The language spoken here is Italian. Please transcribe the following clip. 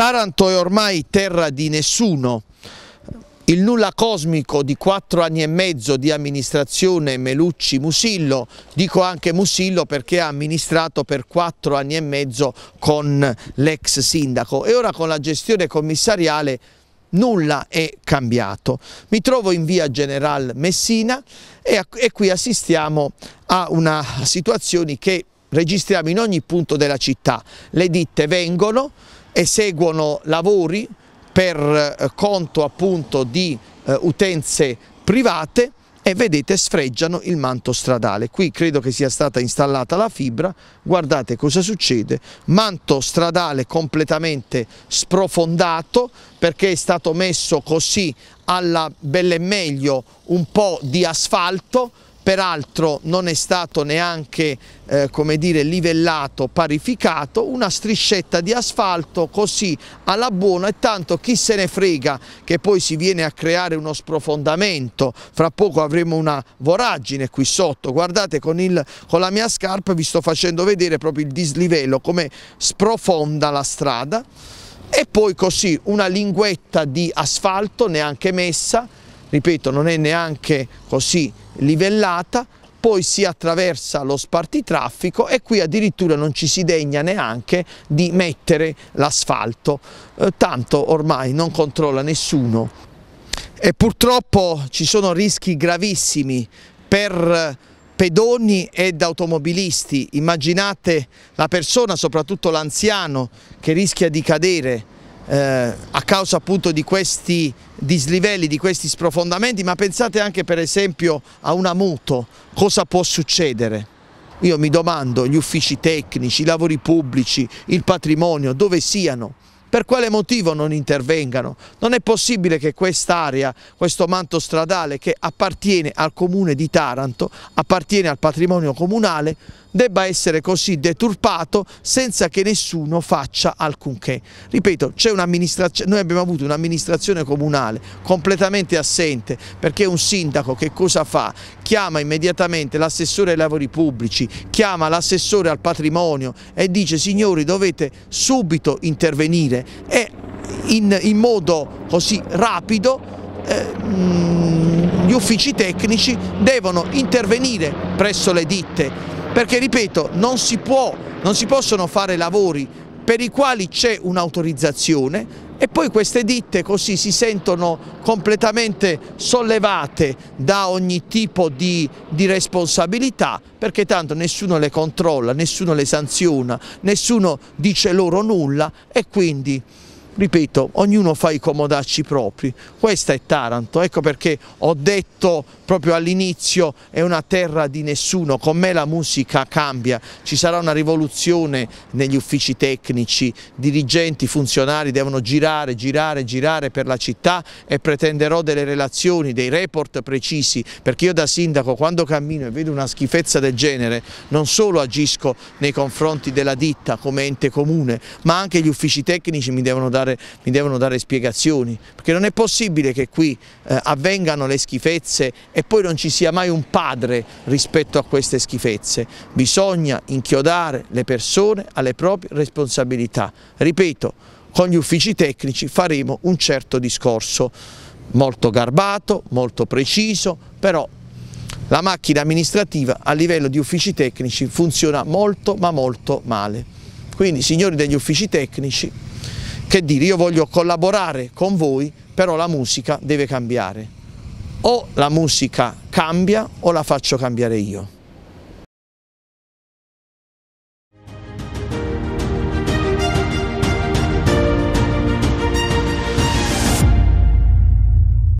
Taranto è ormai terra di nessuno. Il nulla cosmico di quattro anni e mezzo di amministrazione Melucci-Musillo, dico anche Musillo perché ha amministrato per quattro anni e mezzo con l'ex sindaco e ora con la gestione commissariale nulla è cambiato. Mi trovo in via General Messina e, e qui assistiamo a una situazione che registriamo in ogni punto della città. Le ditte vengono, eseguono lavori per eh, conto appunto di eh, utenze private e vedete sfreggiano il manto stradale. Qui credo che sia stata installata la fibra, guardate cosa succede, manto stradale completamente sprofondato perché è stato messo così alla belle meglio un po' di asfalto peraltro non è stato neanche eh, come dire, livellato, parificato, una striscetta di asfalto così alla buona e tanto chi se ne frega che poi si viene a creare uno sprofondamento, fra poco avremo una voragine qui sotto, guardate con, il, con la mia scarpa vi sto facendo vedere proprio il dislivello, come sprofonda la strada e poi così una linguetta di asfalto neanche messa, ripeto non è neanche così livellata, poi si attraversa lo spartitraffico e qui addirittura non ci si degna neanche di mettere l'asfalto, eh, tanto ormai non controlla nessuno. E purtroppo ci sono rischi gravissimi per eh, pedoni ed automobilisti, immaginate la persona, soprattutto l'anziano, che rischia di cadere eh, a causa appunto di questi dislivelli, di questi sprofondamenti, ma pensate anche per esempio a una muto, cosa può succedere? Io mi domando gli uffici tecnici, i lavori pubblici, il patrimonio, dove siano? Per quale motivo non intervengano? Non è possibile che quest'area, questo manto stradale che appartiene al comune di Taranto, appartiene al patrimonio comunale, debba essere così deturpato senza che nessuno faccia alcunché. Ripeto, noi abbiamo avuto un'amministrazione comunale completamente assente perché un sindaco che cosa fa? Chiama immediatamente l'assessore ai lavori pubblici, chiama l'assessore al patrimonio e dice signori dovete subito intervenire e in, in modo così rapido eh, mm, gli uffici tecnici devono intervenire presso le ditte perché ripeto non si, può, non si possono fare lavori per i quali c'è un'autorizzazione e poi queste ditte così si sentono completamente sollevate da ogni tipo di, di, responsabilità perché tanto nessuno le controlla, nessuno le sanziona, nessuno dice loro nulla e quindi ripeto, ognuno fa i comodacci propri, questa è Taranto, ecco perché ho detto proprio all'inizio è una terra di nessuno, con me la musica cambia, ci sarà una rivoluzione negli uffici tecnici, dirigenti, funzionari devono girare, girare, girare per la città e pretenderò delle relazioni, dei report precisi, perché io da sindaco quando cammino e vedo una schifezza del genere non solo agisco nei confronti della ditta come ente comune, ma anche gli uffici tecnici mi devono dare parlare, mi devono dare spiegazioni, perché non è possibile che qui eh, avvengano le schifezze e poi non ci sia mai un padre rispetto a queste schifezze. Bisogna inchiodare le persone alle proprie responsabilità. Ripeto, con gli uffici tecnici faremo un certo discorso, molto garbato, molto preciso, però la macchina amministrativa a livello di uffici tecnici funziona molto ma molto male. Quindi signori degli uffici tecnici che dire io voglio collaborare con voi, però la musica deve cambiare. O la musica cambia o la faccio cambiare io.